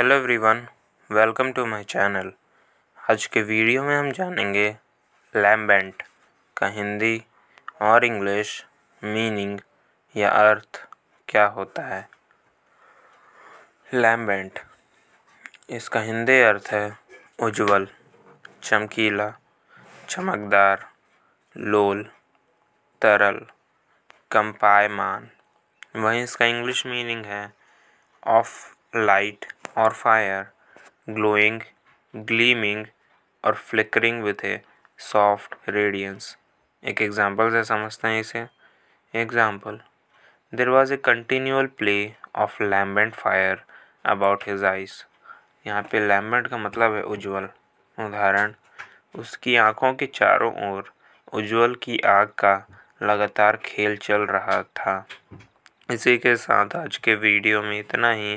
hello everyone welcome to my channel आज के video में हम जानेंगे लैम्बेंट का हिंदी और इंग्लिश मीनिंग या अर्थ क्या होता है लैम्बेंट इसका हिंदी अर्थ है उज्जवल चमकीला चमकदार लोल तरल कंपायमान वहीं इसका इंग्लिश मीनिंग है ऑफ लाइट और फायर ग्लोइंग ग्लीमिंग और flickering with a soft radiance एक एग्जाम्पल से समझते हैं इसे example there was a continual play of lambent fire about his eyes यहाँ पे लैम्बेंट का मतलब है उज्जवल उदाहरण उसकी आँखों के चारों ओर उज्जवल की आग का लगातार खेल चल रहा था इसी के साथ आज के वीडियो में इतना ही